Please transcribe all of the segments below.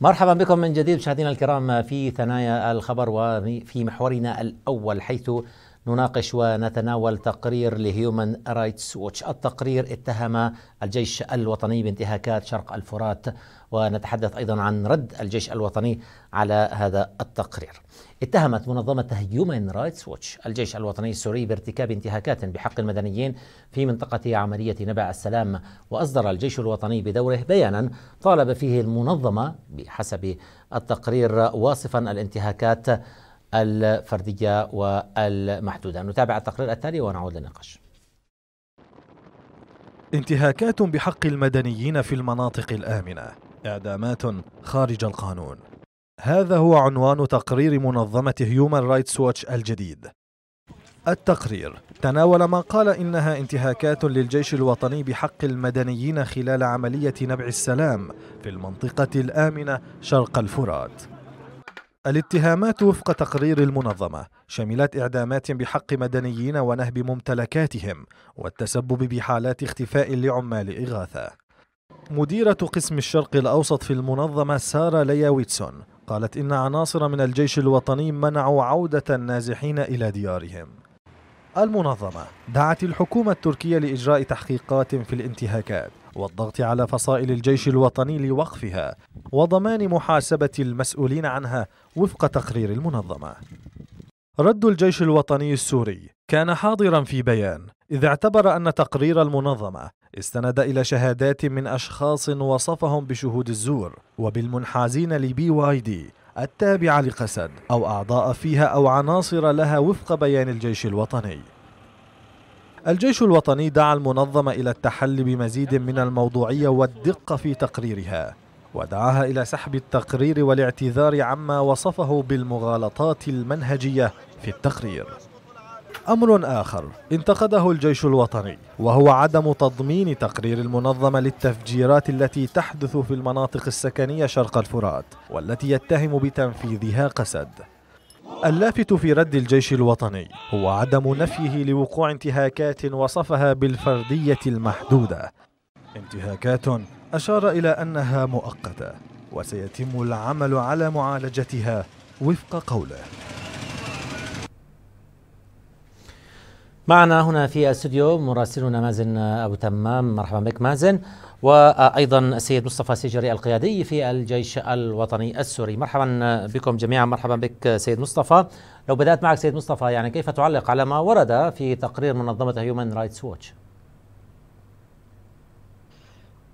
مرحبا بكم من جديد مشاهدينا الكرام في ثنايا الخبر وفي محورنا الاول حيث نناقش ونتناول تقرير لهيومن رايتس ووتش التقرير اتهم الجيش الوطني بانتهاكات شرق الفرات ونتحدث ايضا عن رد الجيش الوطني على هذا التقرير اتهمت منظمة هيومن رايتس ووتش الجيش الوطني السوري بارتكاب انتهاكات بحق المدنيين في منطقة عملية نبع السلام وأصدر الجيش الوطني بدوره بيانا طالب فيه المنظمة بحسب التقرير واصفا الانتهاكات الفردية والمحدودة نتابع التقرير التالي ونعود للنقاش انتهاكات بحق المدنيين في المناطق الآمنة إعدامات خارج القانون هذا هو عنوان تقرير منظمة هيومان رايتس واتش الجديد التقرير تناول ما قال إنها انتهاكات للجيش الوطني بحق المدنيين خلال عملية نبع السلام في المنطقة الآمنة شرق الفرات الاتهامات وفق تقرير المنظمة شملت إعدامات بحق مدنيين ونهب ممتلكاتهم والتسبب بحالات اختفاء لعمال إغاثة مديرة قسم الشرق الأوسط في المنظمة سارة ليا ويتسون قالت إن عناصر من الجيش الوطني منعوا عودة النازحين إلى ديارهم المنظمة دعت الحكومة التركية لإجراء تحقيقات في الانتهاكات والضغط على فصائل الجيش الوطني لوقفها وضمان محاسبة المسؤولين عنها وفق تقرير المنظمة رد الجيش الوطني السوري كان حاضرا في بيان إذ اعتبر أن تقرير المنظمة استند إلى شهادات من أشخاص وصفهم بشهود الزور وبالمنحازين لبي واي دي التابعة لقسد أو أعضاء فيها أو عناصر لها وفق بيان الجيش الوطني الجيش الوطني دعا المنظمة إلى التحلي بمزيد من الموضوعية والدقة في تقريرها ودعاها إلى سحب التقرير والاعتذار عما وصفه بالمغالطات المنهجية في التقرير أمر آخر انتقده الجيش الوطني وهو عدم تضمين تقرير المنظمة للتفجيرات التي تحدث في المناطق السكنية شرق الفرات والتي يتهم بتنفيذها قسد اللافت في رد الجيش الوطني هو عدم نفيه لوقوع انتهاكات وصفها بالفردية المحدودة انتهاكات أشار إلى أنها مؤقتة وسيتم العمل على معالجتها وفق قوله معنا هنا في الاستوديو مراسلنا مازن ابو تمام مرحبا بك مازن وايضا السيد مصطفى سيجري القيادي في الجيش الوطني السوري مرحبا بكم جميعا مرحبا بك سيد مصطفى لو بدات معك سيد مصطفى يعني كيف تعلق على ما ورد في تقرير منظمه هيومن رايتس ووتش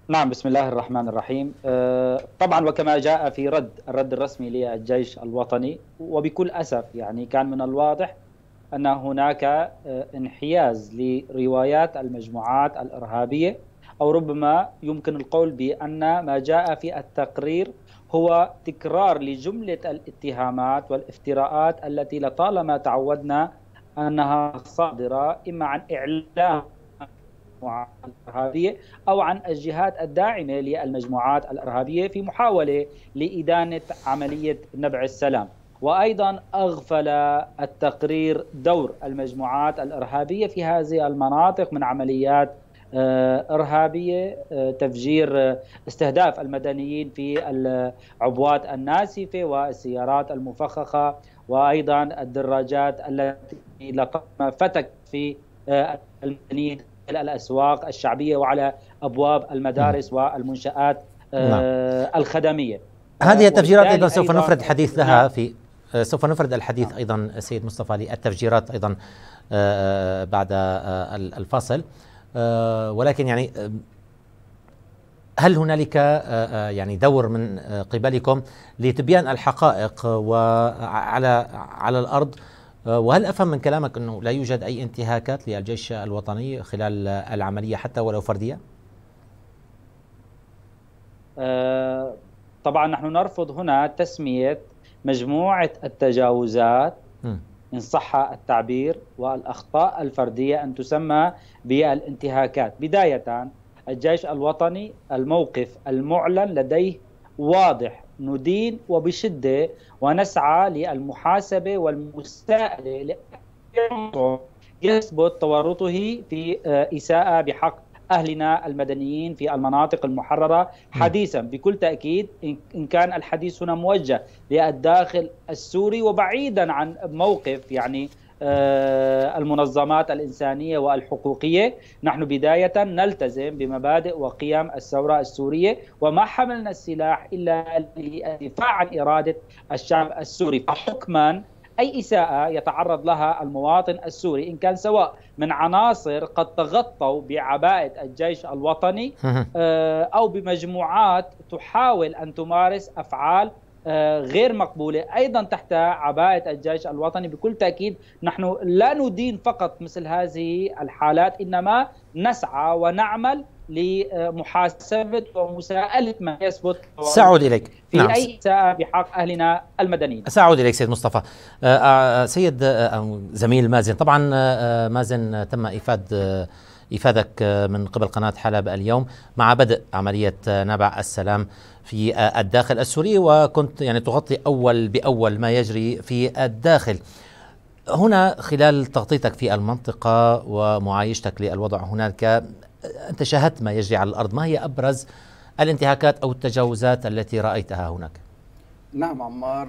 نعم بسم الله الرحمن الرحيم آه، طبعا وكما جاء في رد الرد الرسمي للجيش الوطني وبكل اسف يعني كان من الواضح ان هناك آه، انحياز لروايات المجموعات الارهابيه او ربما يمكن القول بان ما جاء في التقرير هو تكرار لجمله الاتهامات والافتراءات التي لطالما تعودنا انها صادره اما عن اعلام الارهابيه او عن الجهات الداعمه للمجموعات الارهابيه في محاوله لادانه عمليه نبع السلام. وايضا اغفل التقرير دور المجموعات الارهابيه في هذه المناطق من عمليات آه، ارهابيه آه، تفجير آه، استهداف المدنيين في العبوات الناسفه والسيارات المفخخه وايضا الدراجات التي لقم فتك في المدنيين الاسواق الشعبيه وعلى ابواب المدارس نعم. والمنشات نعم. الخدميه هذه التفجيرات ايضا سوف نفرد الحديث لها نعم. في سوف نفرد الحديث نعم. ايضا سيد مصطفى للتفجيرات ايضا آه، آه، بعد آه، الفاصل ولكن يعني هل هنالك يعني دور من قبلكم لتبيان الحقائق وعلى على الارض وهل افهم من كلامك انه لا يوجد اي انتهاكات للجيش الوطني خلال العمليه حتى ولو فرديه؟ طبعا نحن نرفض هنا تسميه مجموعه التجاوزات ان صح التعبير والاخطاء الفرديه ان تسمى بالانتهاكات، بدايه الجيش الوطني الموقف المعلن لديه واضح ندين وبشده ونسعى للمحاسبه والمساءله يثبت تورطه في آه، اساءه بحق أهلنا المدنيين في المناطق المحررة حديثا بكل تأكيد إن كان الحديث هنا موجه للداخل السوري وبعيدا عن موقف يعني آه، المنظمات الإنسانية والحقوقية نحن بداية نلتزم بمبادئ وقيم الثورة السورية وما حملنا السلاح إلا للدفاع عن إرادة الشعب السوري فحكما أي إساءة يتعرض لها المواطن السوري إن كان سواء من عناصر قد تغطوا بعباءة الجيش الوطني آه، أو بمجموعات تحاول أن تمارس أفعال آه، غير مقبولة أيضا تحت عباءة الجيش الوطني بكل تأكيد نحن لا ندين فقط مثل هذه الحالات إنما نسعى ونعمل لمحاسبة ومساءلة ما يثبت سأعود إليك في نعم. أي إساءة بحق أهلنا المدنيين سأعود إليك سيد مصطفى آه، آه، سيد آه، زميل مازن طبعا مازن تم إفاد إفادك من قبل قناة حلب اليوم مع بدء عملية نبع السلام في الداخل السوري وكنت يعني تغطي أول بأول ما يجري في الداخل هنا خلال تغطيتك في المنطقة ومعايشتك للوضع هناك أنت شاهدت ما يجري على الأرض ما هي أبرز الانتهاكات أو التجاوزات التي رأيتها هناك نعم عمار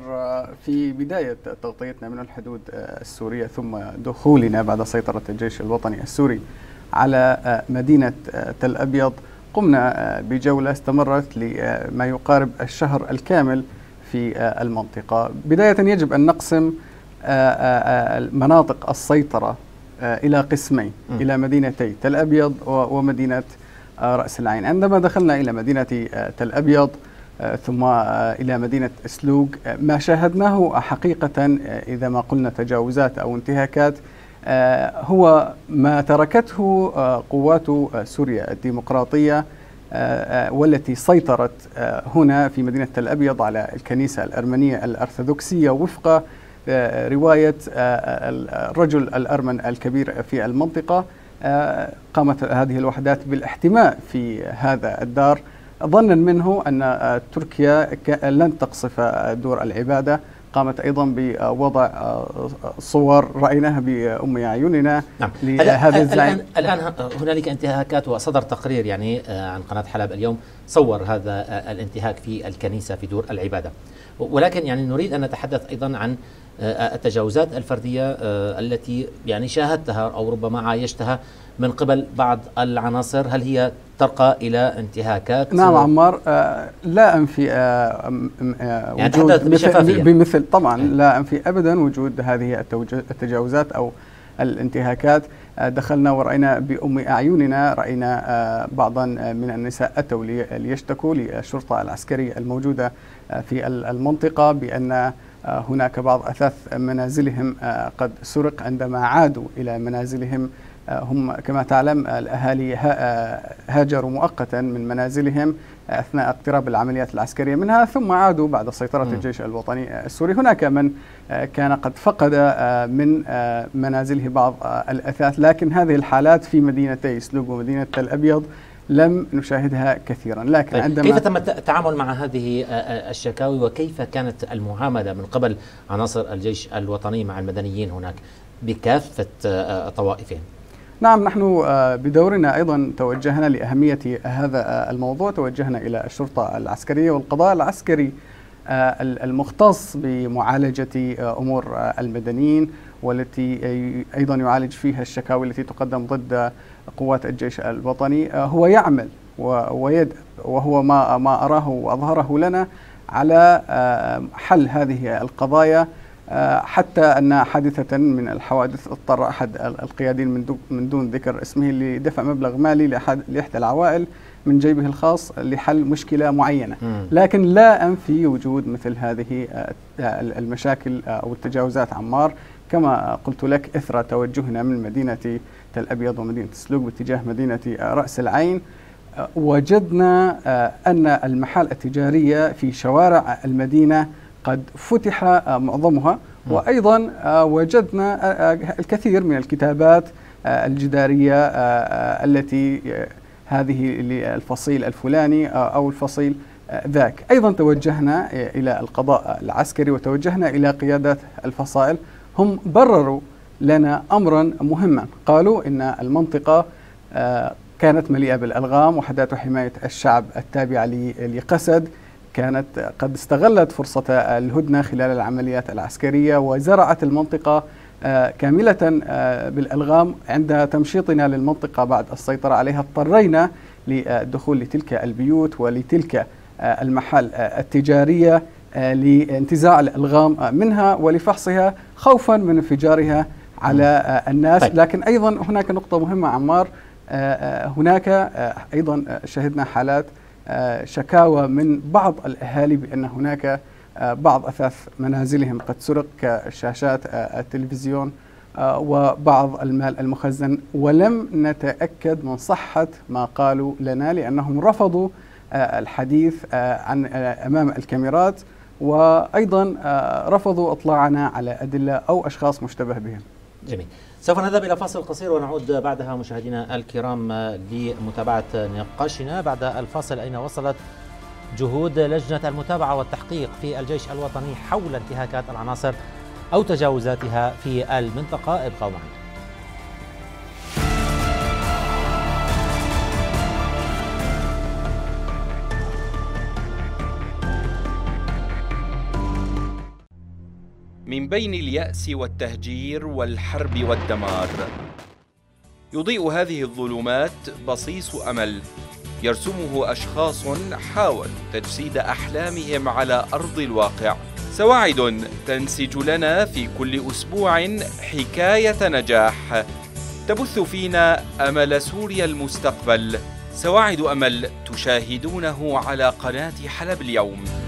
في بداية تغطيتنا من الحدود السورية ثم دخولنا بعد سيطرة الجيش الوطني السوري على مدينة تل أبيض قمنا بجولة استمرت لما يقارب الشهر الكامل في المنطقة بداية يجب أن نقسم مناطق السيطرة آه، إلى قسمين إلى مدينتي تل أبيض ومدينة آه، رأس العين عندما دخلنا إلى مدينة آه، تل أبيض ثم إلى مدينة أسلوق ما شاهدناه حقيقة إذا ما قلنا تجاوزات أو انتهاكات هو ما تركته قوات سوريا الديمقراطية والتي سيطرت هنا في مدينة تل ابيض على الكنيسة الأرمنية الأرثوذكسية وفق رواية آه، آه، آه، الرجل الأرمن الكبير في المنطقة قامت هذه الوحدات بالاحتماء في هذا الدار ظنا منه أن تركيا لن تقصف دور العبادة قامت ايضا بوضع صور رايناها بام اعيننا نعم. لهذا الزعيم الان, الآن هنالك انتهاكات وصدر تقرير يعني عن قناه حلب اليوم صور هذا الانتهاك في الكنيسه في دور العباده ولكن يعني نريد ان نتحدث ايضا عن آه، التجاوزات الفرديه آه، التي يعني شاهدتها او ربما عايشتها من قبل بعض العناصر هل هي ترقى الى انتهاكات نعم عمار آه، لا انفي يعني وجود يعني بشفافية. بمثل طبعا إيه. لا انفي ابدا وجود هذه التجاوزات او الانتهاكات دخلنا ورأينا بأم أعيننا رأينا بعضا من النساء أتوا ليشتكوا للشرطة العسكرية الموجودة في المنطقة بأن آه، هناك بعض أثاث منازلهم آه، قد سرق عندما عادوا إلى منازلهم آه، هم كما تعلم الأهالي هاجروا مؤقتا من منازلهم أثناء اقتراب العمليات العسكرية منها ثم عادوا بعد سيطرة م. الجيش الوطني السوري هناك من كان قد فقد من منازله بعض الأثاث لكن هذه الحالات في مدينتي سلوب ومدينة الأبيض لم نشاهدها كثيرا لكن طيب. عندما كيف تم التعامل مع هذه آه، آه، الشكاوي وكيف كانت المعامله من قبل عناصر الجيش الوطني مع المدنيين هناك بكافه آه، طوائفهم نعم نحن بدورنا ايضا توجهنا لاهميه هذا الموضوع توجهنا الى الشرطه العسكريه والقضاء العسكري المختص بمعالجه امور المدنيين والتي أيضا يعالج فيها الشكاوي التي تقدم ضد قوات الجيش الوطني آه، هو يعمل ويد وهو ما ما أراه وأظهره لنا على آه، حل هذه القضايا آه، حتى أن حادثة من الحوادث اضطر أحد القيادين من دون ذكر اسمه لدفع مبلغ مالي لاحد لإحدى العوائل من جيبه الخاص لحل مشكلة معينة لكن لا أنفي وجود مثل هذه المشاكل أو التجاوزات عمار كما قلت لك إثر توجهنا من مدينة تل أبيض ومدينة سلوك باتجاه مدينة آه، رأس العين آه، وجدنا آه، أن المحال التجارية في شوارع المدينة قد فتح معظمها وأيضا وجدنا الكثير من الكتابات الجدارية التي هذه للفصيل الفلاني أو الفصيل ذاك أيضا توجهنا إلى القضاء العسكري وتوجهنا إلى قيادات الفصائل هم برروا لنا أمرا مهما قالوا إن المنطقة آه، كانت مليئة بالألغام وحدات حماية الشعب التابعة لقسد كانت قد استغلت فرصة الهدنة خلال العمليات العسكرية وزرعت المنطقة آه، كاملة آه، بالألغام عند تمشيطنا للمنطقة بعد السيطرة عليها اضطرينا للدخول لتلك البيوت ولتلك المحال التجارية لانتزاع الألغام منها ولفحصها خوفا من انفجارها على الناس طيب. لكن أيضا هناك نقطة مهمة عمار آه، آه، هناك آه، أيضا شهدنا حالات شكاوى من بعض الأهالي بأن هناك بعض أثاث منازلهم قد سرق كشاشات التلفزيون وبعض المال المخزن ولم نتأكد من صحة ما قالوا لنا لأنهم رفضوا الحديث عن أمام الكاميرات وأيضا آه، رفضوا إطلاعنا على أدلة أو أشخاص مشتبه بهم جميل سوف نذهب إلى فاصل قصير ونعود بعدها مشاهدينا الكرام آه، لمتابعة نقاشنا بعد الفاصل أين وصلت جهود لجنة المتابعة والتحقيق في الجيش الوطني حول انتهاكات العناصر أو تجاوزاتها في المنطقة ابقوا معنا من بين اليأس والتهجير والحرب والدمار. يضيء هذه الظلمات بصيص أمل يرسمه أشخاص حاولوا تجسيد أحلامهم على أرض الواقع. سواعد تنسج لنا في كل أسبوع حكاية نجاح تبث فينا أمل سوريا المستقبل. سواعد أمل تشاهدونه على قناة حلب اليوم.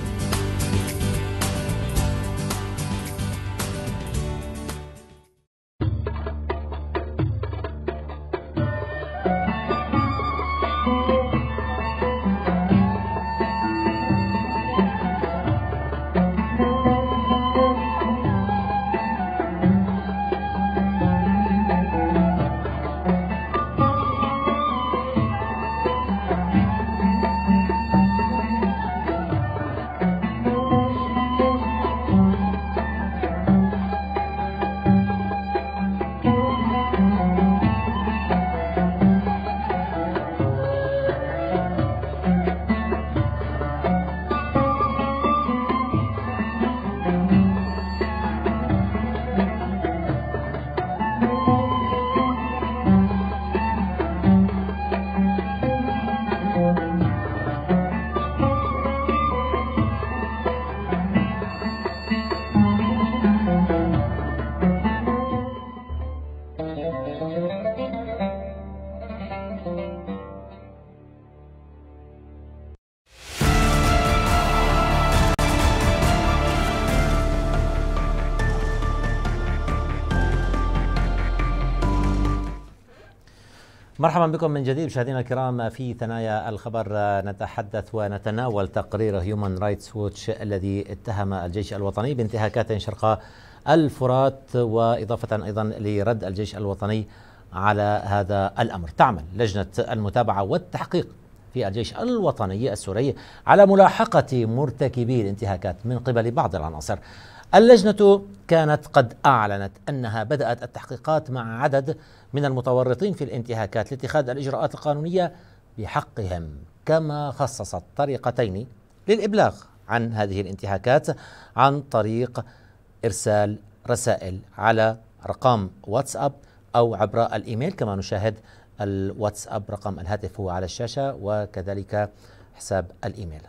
مرحبا بكم من جديد مشاهدينا الكرام في ثنايا الخبر آه، نتحدث ونتناول تقرير هيومن رايتس ووتش الذي اتهم الجيش الوطني بانتهاكات شرق الفرات واضافه ايضا لرد الجيش الوطني على هذا الامر. تعمل لجنه المتابعه والتحقيق في الجيش الوطني السوري على ملاحقه مرتكبي الانتهاكات من قبل بعض العناصر. اللجنة كانت قد أعلنت أنها بدأت التحقيقات مع عدد من المتورطين في الانتهاكات لاتخاذ الإجراءات القانونية بحقهم كما خصصت طريقتين للإبلاغ عن هذه الانتهاكات عن طريق إرسال رسائل على رقم واتساب أو عبر الإيميل كما نشاهد الواتساب رقم الهاتف هو على الشاشة وكذلك حساب الإيميل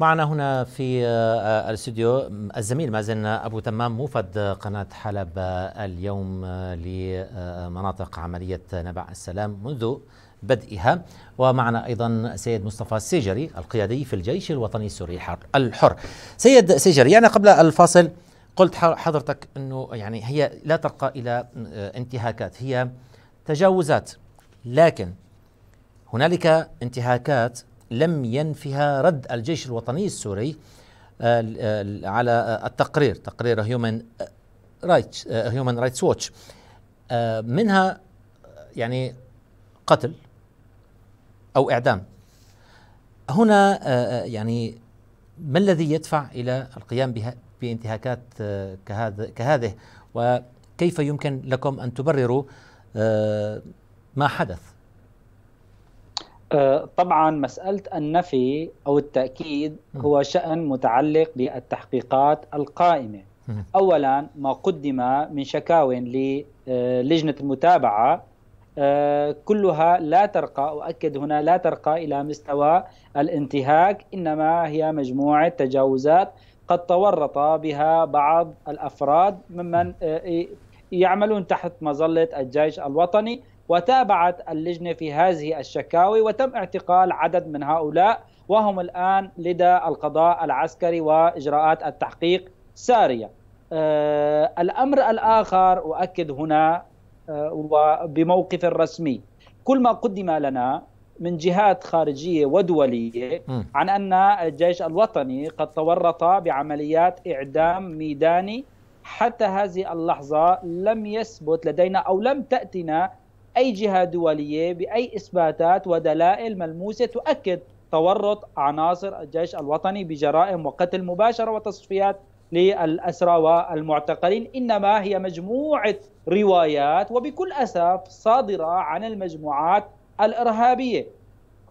معنا هنا في آه، الاستوديو الزميل مازن ابو تمام موفد قناه حلب آه، اليوم آه، لمناطق عمليه نبع السلام منذ بدئها ومعنا ايضا سيد مصطفى السيجري القيادي في الجيش الوطني السوري الحر. سيد سيجري يعني قبل الفاصل قلت حضرتك انه يعني هي لا ترقى الى انتهاكات هي تجاوزات لكن هنالك انتهاكات لم ينفها رد الجيش الوطني السوري آه، آه، على آه، التقرير تقرير هيومن رايتس هيومن رايتس ووتش منها يعني قتل او اعدام هنا يعني ما الذي يدفع الى القيام بها بانتهاكات كهذا كهذه وكيف يمكن لكم ان تبرروا ما حدث طبعا مسألة النفي أو التأكيد هو شأن متعلق بالتحقيقات القائمة أولا ما قدم من شكاوى للجنة آه، المتابعة آه، كلها لا ترقى أؤكد هنا لا ترقى إلى مستوى الانتهاك إنما هي مجموعة تجاوزات قد تورط بها بعض الأفراد ممن آه، يعملون تحت مظلة الجيش الوطني وتابعت اللجنة في هذه الشكاوي وتم اعتقال عدد من هؤلاء وهم الآن لدى القضاء العسكري وإجراءات التحقيق سارية أه الأمر الآخر أؤكد هنا آه، وبموقف الرسمي كل ما قدم لنا من جهات خارجية ودولية عن أن الجيش الوطني قد تورط بعمليات إعدام ميداني حتى هذه اللحظة لم يثبت لدينا أو لم تأتنا أي جهة دولية بأي إثباتات ودلائل ملموسة تؤكد تورط عناصر الجيش الوطني بجرائم وقتل مباشرة وتصفيات للأسرى والمعتقلين إنما هي مجموعة روايات وبكل أسف صادرة عن المجموعات الإرهابية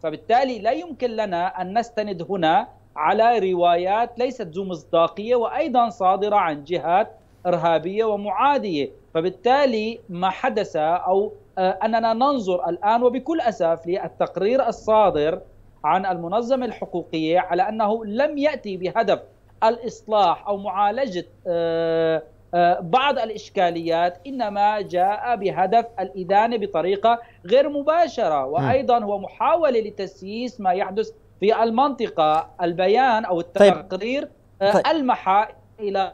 فبالتالي لا يمكن لنا أن نستند هنا على روايات ليست ذو مصداقية وأيضا صادرة عن جهات إرهابية ومعادية فبالتالي ما حدث أو آه، أننا ننظر الآن وبكل أسف للتقرير الصادر عن المنظمة الحقوقية على أنه لم يأتي بهدف الإصلاح أو معالجة آه، آه، بعض الإشكاليات إنما جاء بهدف الإدانة بطريقة غير مباشرة وأيضا هو محاولة لتسييس ما يحدث في المنطقة البيان أو طيب. التقرير طيب. إلى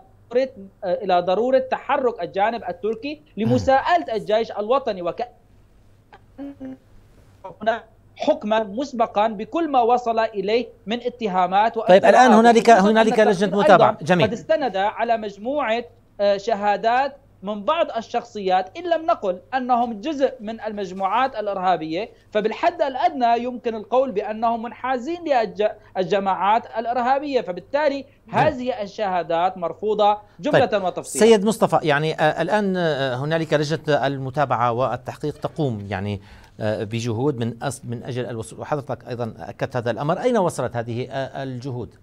الى ضروره تحرك الجانب التركي لمساءله الجيش الوطني وكأن حكما مسبقا بكل ما وصل اليه من اتهامات طيب الان هنالك هنالك لجنه متابعه جميل قد استند على مجموعه آه، شهادات من بعض الشخصيات إن لم نقل أنهم جزء من المجموعات الإرهابية فبالحد الأدنى يمكن القول بأنهم منحازين للجماعات الإرهابية فبالتالي نعم. هذه الشهادات مرفوضة جملة طيب وتفصيلا سيد مصطفى يعني آه، الآن آه، هنالك لجنة المتابعة والتحقيق تقوم يعني آه، بجهود من من أجل الوصول وحضرتك أيضا أكدت هذا الأمر أين وصلت هذه الجهود؟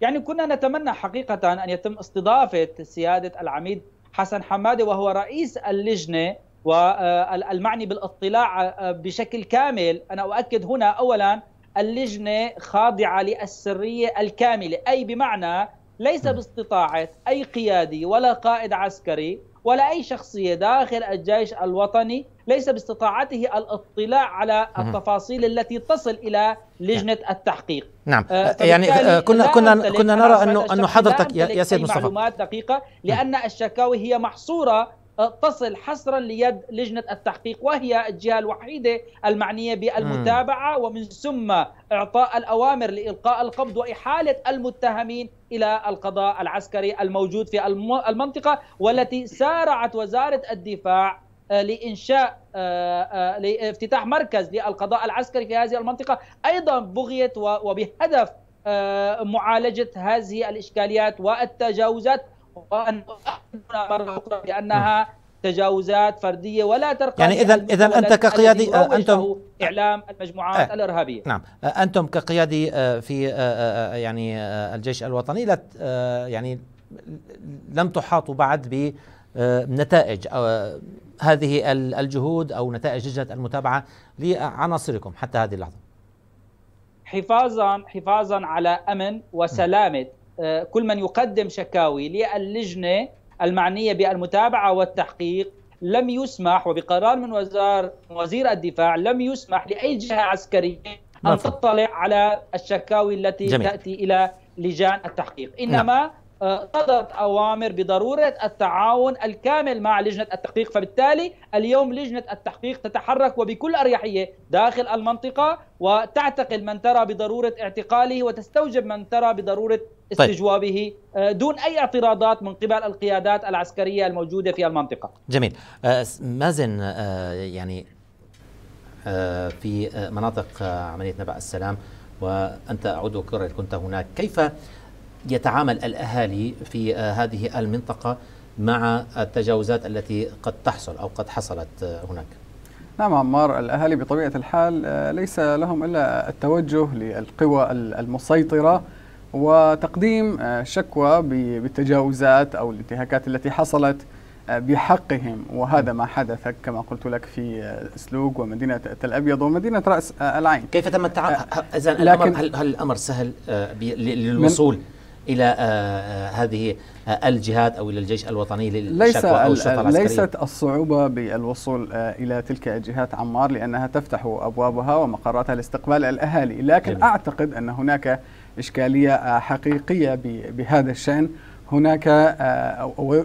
يعني كنا نتمنى حقيقة أن يتم استضافة سيادة العميد حسن حمادة وهو رئيس اللجنة والمعني بالاطلاع بشكل كامل أنا أؤكد هنا أولا اللجنة خاضعة للسرية الكاملة أي بمعنى ليس باستطاعة أي قيادي ولا قائد عسكري ولا أي شخصية داخل الجيش الوطني ليس باستطاعته الاطلاع على التفاصيل التي تصل الى لجنه نعم. التحقيق نعم آه، يعني آه، كنا كنا كنا نرى انه انه حضرتك يا, يا سيد مصطفى معلومات دقيقه لان الشكاوي هي محصوره آه، تصل حصرا ليد لجنه التحقيق وهي الجهه الوحيده المعنيه بالمتابعه ومن ثم اعطاء الاوامر لالقاء القبض واحاله المتهمين الى القضاء العسكري الموجود في المنطقه والتي سارعت وزاره الدفاع آه، لانشاء آه، آه، لافتتاح مركز للقضاء العسكري في هذه المنطقه ايضا بغيت وبهدف معالجه هذه الاشكاليات والتجاوزات وان مره اخرى بانها نعم. تجاوزات فرديه ولا ترقى يعني اذا اذا انت كقيادي انتم اعلام المجموعات آه الارهابيه نعم انتم كقيادي في يعني الجيش الوطني لا يعني لم تحاطوا بعد ب آه، نتائج آه، هذه الجهود او نتائج لجنه المتابعه لعناصركم حتى هذه اللحظه؟ حفاظا حفاظا على امن وسلامه نعم. آه، كل من يقدم شكاوي للجنه المعنيه بالمتابعه والتحقيق لم يسمح وبقرار من وزار وزير الدفاع لم يسمح لاي جهه عسكريه ان تطلع على الشكاوي التي جميل. تاتي الى لجان التحقيق انما نعم. صدرت آه، اوامر بضروره التعاون الكامل مع لجنه التحقيق فبالتالي اليوم لجنه التحقيق تتحرك وبكل اريحيه داخل المنطقه وتعتقل من ترى بضروره اعتقاله وتستوجب من ترى بضروره طيب. استجوابه آه، دون اي اعتراضات من قبل القيادات العسكريه الموجوده في المنطقه. جميل آه، مازن يعني في مناطق عمليه نبع السلام وانت اعود كره كنت هناك كيف يتعامل الأهالي في آه، هذه المنطقة مع التجاوزات التي قد تحصل أو قد حصلت آه، هناك نعم عمار الأهالي بطبيعة الحال آه، ليس لهم إلا التوجه للقوى المسيطرة وتقديم شكوى بالتجاوزات أو الانتهاكات التي حصلت بحقهم وهذا ما حدث كما قلت لك في سلوق ومدينة تل أبيض ومدينة رأس العين كيف تم التعامل؟ هل الأمر سهل للوصول؟ إلى آه، آه، هذه آه، الجهات أو إلى الجيش الوطني للشكوى أو الشرطة العسكرية ليست الصعوبة بالوصول إلى تلك الجهات عمار لأنها تفتح أبوابها ومقراتها لاستقبال الأهالي لكن جميل. أعتقد أن هناك إشكالية حقيقية بهذا الشأن هناك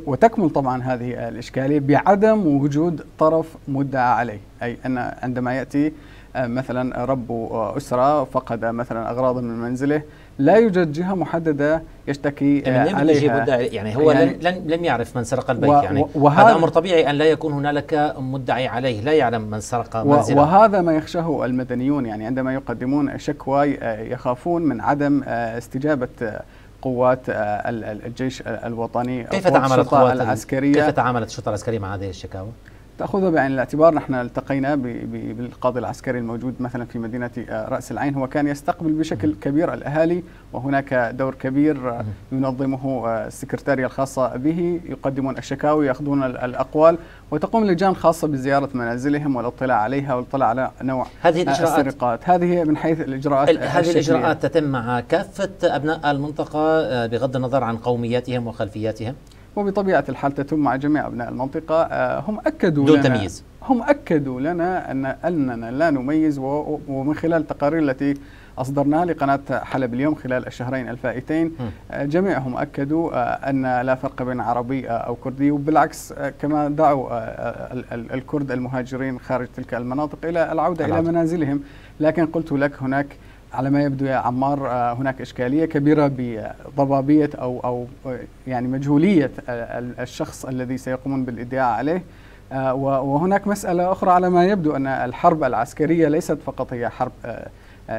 وتكمل طبعا هذه الإشكالية بعدم وجود طرف مدعى عليه أي أن عندما يأتي مثلا رب أسرة فقد مثلا أغراضا من منزله لا يوجد جهه محدده يشتكي يعني عليها يعني هو يعني لن لم يعرف من سرق البيت يعني هذا امر طبيعي ان لا يكون هنالك مدعي عليه لا يعلم من سرق منزله وهذا ما يخشاه المدنيون يعني عندما يقدمون شكوى آه، يخافون من عدم آه، استجابه قوات الجيش الوطني كيف تعاملت قوات العسكريه كيف تعاملت الشرطه العسكريه مع هذه الشكاوى؟ تاخذها بعين الاعتبار نحن التقينا بالقاضي العسكري الموجود مثلا في مدينه آه، راس العين هو كان يستقبل بشكل كبير الاهالي وهناك دور كبير آه، ينظمه آه، السكرتاريه الخاصه به يقدمون الشكاوي ياخذون الاقوال وتقوم لجان خاصه بزياره منازلهم والاطلاع عليها والاطلاع على نوع هذه الإجراءات السرقات هذه من حيث الاجراءات هذه الاجراءات تتم مع كافه ابناء المنطقه بغض النظر عن قومياتهم وخلفياتهم وبطبيعة الحال تتم مع جميع أبناء المنطقة آه، هم أكدوا دون لنا تمييز هم أكدوا لنا أن أننا لا نميز ومن خلال التقارير التي أصدرناها لقناة حلب اليوم خلال الشهرين الفائتين آه، جميعهم أكدوا آه، أن لا فرق بين عربي أو كردي وبالعكس كما دعوا الكرد المهاجرين خارج تلك المناطق إلى العودة, العودة. إلى منازلهم لكن قلت لك هناك على ما يبدو يا عمار آه، هناك إشكالية كبيرة بضبابية أو أو آه، يعني مجهولية آه، الشخص الذي سيقومون بالإدعاء عليه وهناك مسألة أخرى على ما يبدو أن الحرب العسكرية ليست فقط هي حرب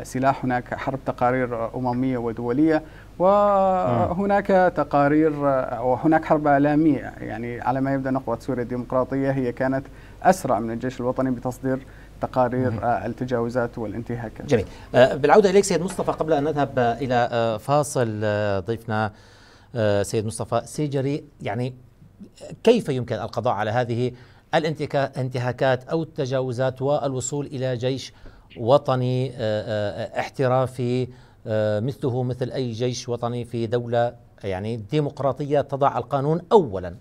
سلاح هناك حرب تقارير أممية ودولية وهناك تقارير وهناك حرب إعلامية يعني على ما يبدو أن قوة سوريا الديمقراطية هي كانت أسرع من الجيش الوطني بتصدير تقارير آه، التجاوزات والانتهاكات جميل آه، بالعودة إليك سيد مصطفى قبل أن نذهب آه، إلى فاصل ضيفنا سيد مصطفى سيجري يعني كيف يمكن القضاء على هذه الانتهاكات أو التجاوزات والوصول إلى جيش وطني احترافي مثله مثل أي جيش وطني في دولة يعني ديمقراطية تضع القانون أولا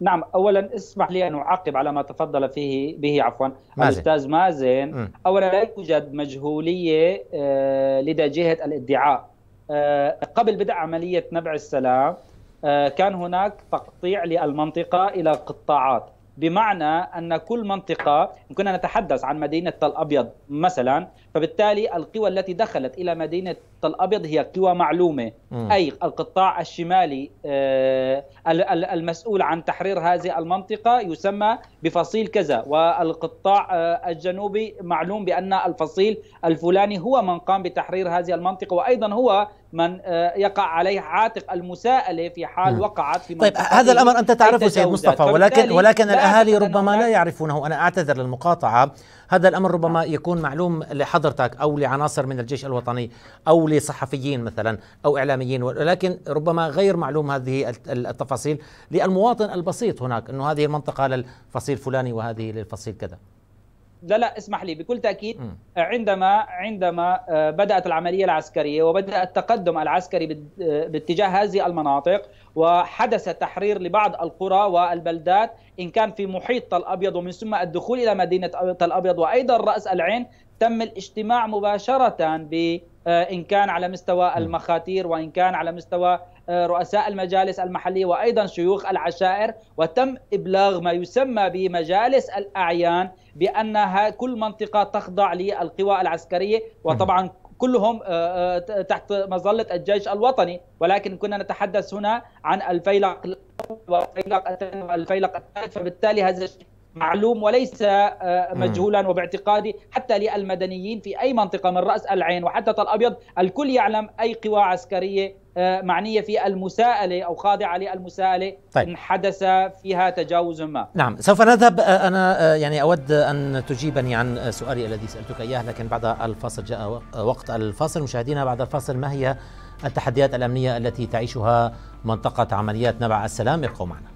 نعم اولا اسمح لي ان اعقب على ما تفضل فيه به عفوا الاستاذ مازن اولا لا يوجد مجهوليه آه، لدى جهه الادعاء آه، قبل بدء عمليه نبع السلام آه، كان هناك تقطيع للمنطقه الى قطاعات بمعنى ان كل منطقه كنا نتحدث عن مدينه الابيض مثلا فبالتالي القوى التي دخلت الى مدينه الابيض هي قوى معلومه م. اي القطاع الشمالي آه، المسؤول عن تحرير هذه المنطقه يسمى بفصيل كذا والقطاع آه، الجنوبي معلوم بان الفصيل الفلاني هو من قام بتحرير هذه المنطقه وايضا هو من آه، يقع عليه عاتق المساءله في حال م. وقعت في طيب هذا الامر انت تعرفه سيد مصطفى ولكن ولكن الاهالي ربما لا يعرفونه انا اعتذر للمقاطعه هذا الامر ربما نعم. يكون معلوم لحضر حضرتك او لعناصر من الجيش الوطني او لصحفيين مثلا او اعلاميين ولكن ربما غير معلوم هذه التفاصيل للمواطن البسيط هناك انه هذه المنطقه للفصيل فلاني وهذه للفصيل كذا لا لا اسمح لي بكل تاكيد عندما عندما آه، بدات العمليه العسكريه وبدا التقدم العسكري آه، باتجاه هذه المناطق وحدث تحرير لبعض القرى والبلدات ان كان في محيط تل ابيض ومن ثم الدخول الى مدينه تل ابيض وايضا راس العين تم الاجتماع مباشره بان آه، كان على مستوى المخاتير وان كان على مستوى آه، رؤساء المجالس المحليه وايضا شيوخ العشائر وتم ابلاغ ما يسمى بمجالس الاعيان بانها كل منطقه تخضع للقوى العسكريه وطبعا كلهم آه، تحت مظله الجيش الوطني ولكن كنا نتحدث هنا عن الفيلق الاول والفيلق الثاني والفيلق الثالث فبالتالي هذا الشيء معلوم وليس آه، آه، مجهولا وباعتقادي حتى للمدنيين في اي منطقه من راس العين وحتى الابيض الكل يعلم اي قوى عسكريه آه، معنيه في المساءله او خاضعه للمساءله طيب. ان حدث فيها تجاوز ما. نعم، سوف نذهب انا يعني اود ان تجيبني عن سؤالي الذي سالتك اياه لكن بعد الفاصل جاء وقت الفاصل، مشاهدينا بعد الفاصل ما هي التحديات الامنيه التي تعيشها منطقه عمليات نبع السلام؟ ابقوا معنا.